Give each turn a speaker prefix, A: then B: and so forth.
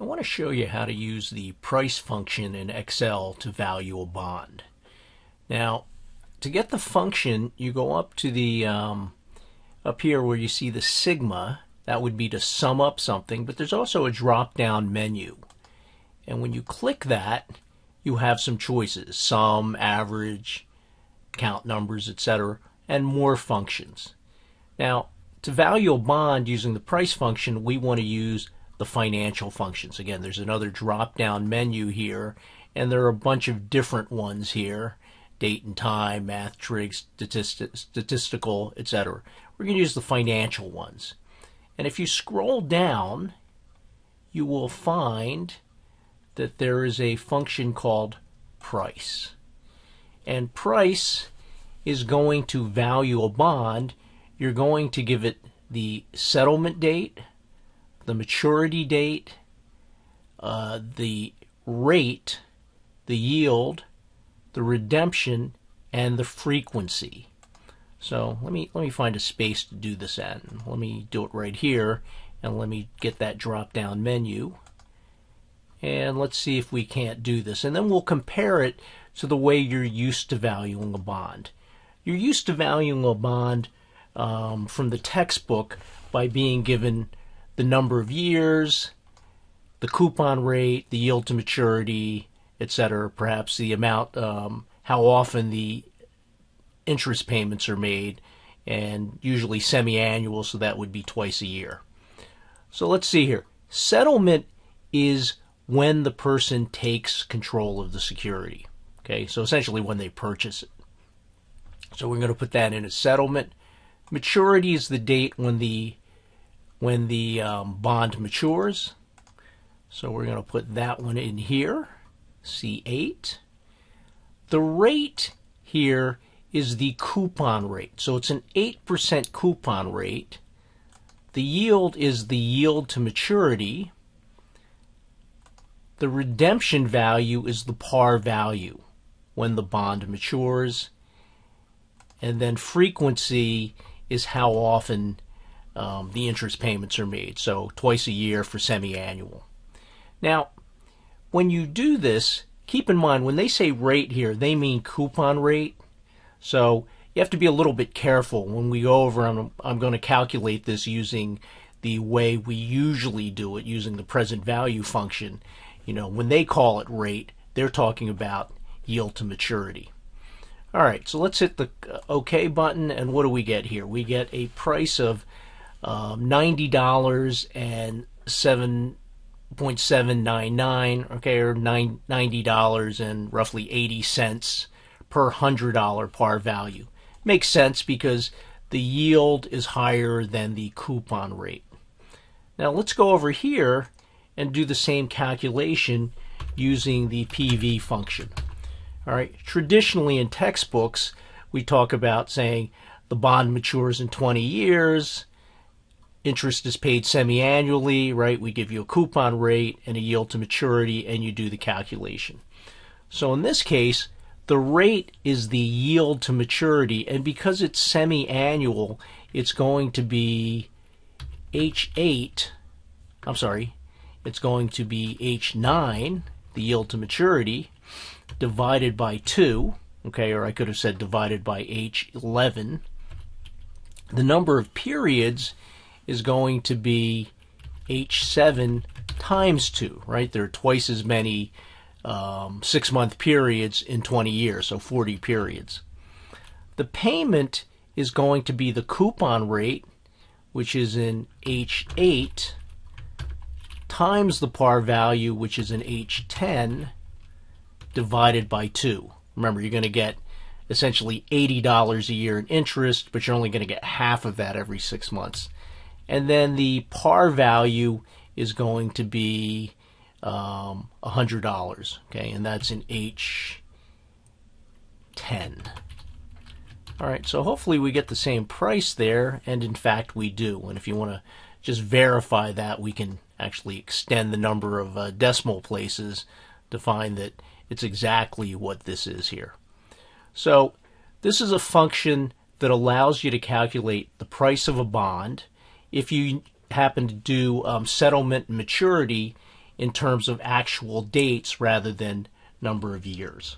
A: I want to show you how to use the price function in Excel to value a bond. Now, to get the function, you go up to the, um, up here where you see the sigma, that would be to sum up something, but there's also a drop-down menu. And when you click that, you have some choices, sum, average, count numbers, etc., and more functions. Now, to value a bond using the price function, we want to use the financial functions. Again, there's another drop down menu here, and there are a bunch of different ones here date and time, math, trig, statistic, statistical, etc. We're going to use the financial ones. And if you scroll down, you will find that there is a function called price. And price is going to value a bond. You're going to give it the settlement date, the maturity date, uh, the rate, the yield, the redemption, and the frequency. So let me let me find a space to do this at. Let me do it right here, and let me get that drop-down menu. And let's see if we can't do this. And then we'll compare it to the way you're used to valuing a bond. You're used to valuing a bond um, from the textbook by being given the number of years, the coupon rate, the yield to maturity, et cetera, perhaps the amount, um, how often the interest payments are made, and usually semi annual, so that would be twice a year. So let's see here. Settlement is when the person takes control of the security. Okay, so essentially when they purchase it. So we're going to put that in as settlement. Maturity is the date when the when the um, bond matures. So we're going to put that one in here, C8. The rate here is the coupon rate. So it's an 8% coupon rate. The yield is the yield to maturity. The redemption value is the par value when the bond matures. And then frequency is how often um, the interest payments are made. So twice a year for semi-annual. Now, when you do this, keep in mind when they say rate here, they mean coupon rate. So you have to be a little bit careful when we go over. I'm, I'm going to calculate this using the way we usually do it, using the present value function. You know, when they call it rate, they're talking about yield to maturity. All right, so let's hit the uh, OK button, and what do we get here? We get a price of um, ninety dollars and seven point seven nine nine, okay, or nine, ninety dollars and roughly eighty cents per hundred dollar par value. Makes sense because the yield is higher than the coupon rate. Now let's go over here and do the same calculation using the PV function. All right, traditionally in textbooks, we talk about saying the bond matures in 20 years, interest is paid semi-annually, right? We give you a coupon rate and a yield to maturity, and you do the calculation. So in this case, the rate is the yield to maturity, and because it's semi-annual, it's going to be H8, I'm sorry, it's going to be H9, the yield to maturity, divided by 2, okay, or I could have said divided by H11. The number of periods is going to be H7 times 2, right? There are twice as many um, six month periods in 20 years, so 40 periods. The payment is going to be the coupon rate, which is in H8, times the par value, which is in H10, divided by 2. Remember, you're going to get essentially $80 a year in interest, but you're only going to get half of that every six months and then the par value is going to be um, $100, okay, and that's in H10. All right, so hopefully we get the same price there, and in fact we do. And if you want to just verify that, we can actually extend the number of uh, decimal places to find that it's exactly what this is here. So this is a function that allows you to calculate the price of a bond if you happen to do um, settlement maturity in terms of actual dates rather than number of years.